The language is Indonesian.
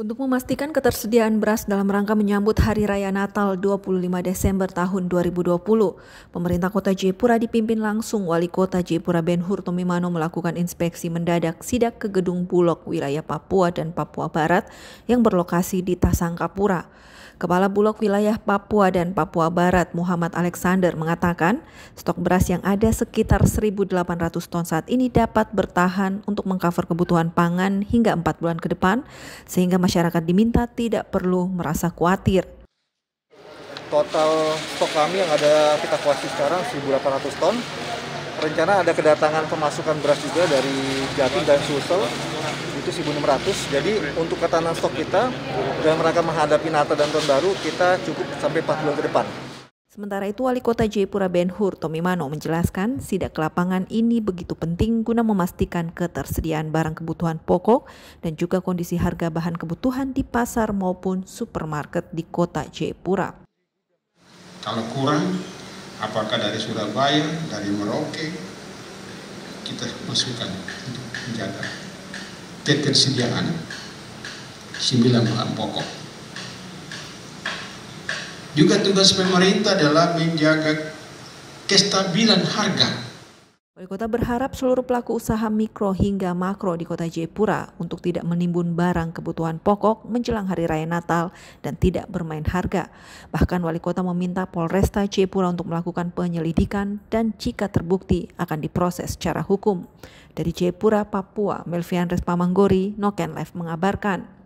Untuk memastikan ketersediaan beras dalam rangka menyambut Hari Raya Natal 25 Desember tahun 2020, pemerintah kota Jayapura dipimpin langsung Wali Kota Jayapura Ben Hur Tomimano melakukan inspeksi mendadak sidak ke gedung Bulog wilayah Papua dan Papua Barat yang berlokasi di Tasangkapura. Kepala Bulog Wilayah Papua dan Papua Barat Muhammad Alexander mengatakan, stok beras yang ada sekitar 1.800 ton saat ini dapat bertahan untuk mengcover kebutuhan pangan hingga 4 bulan ke depan, sehingga masyarakat diminta tidak perlu merasa khawatir. Total stok kami yang ada kita kuasai sekarang 1.800 ton, rencana ada kedatangan pemasukan beras juga dari Jatim dan Sulsel itu 1600 jadi untuk ketahanan stok kita dalam rangka menghadapi Natal dan Tahun Baru kita cukup sampai 4 bulan ke depan. Sementara itu, Wali Kota Jayapura Ben Hur Mano menjelaskan sidak lapangan ini begitu penting guna memastikan ketersediaan barang kebutuhan pokok dan juga kondisi harga bahan kebutuhan di pasar maupun supermarket di Kota Jayapura. Kalau kurang, apakah dari Surabaya, dari Merauke, kita masukkan untuk menjaga ketersediaan sembilan bahan pokok. Juga tugas pemerintah adalah menjaga kestabilan harga Wali kota berharap seluruh pelaku usaha mikro hingga makro di kota Jayapura untuk tidak menimbun barang kebutuhan pokok menjelang hari raya Natal dan tidak bermain harga. Bahkan wali kota meminta Polresta Jayapura untuk melakukan penyelidikan dan jika terbukti akan diproses secara hukum. Dari Jayapura, Papua, Melvian Respamanggori, Noken Live mengabarkan.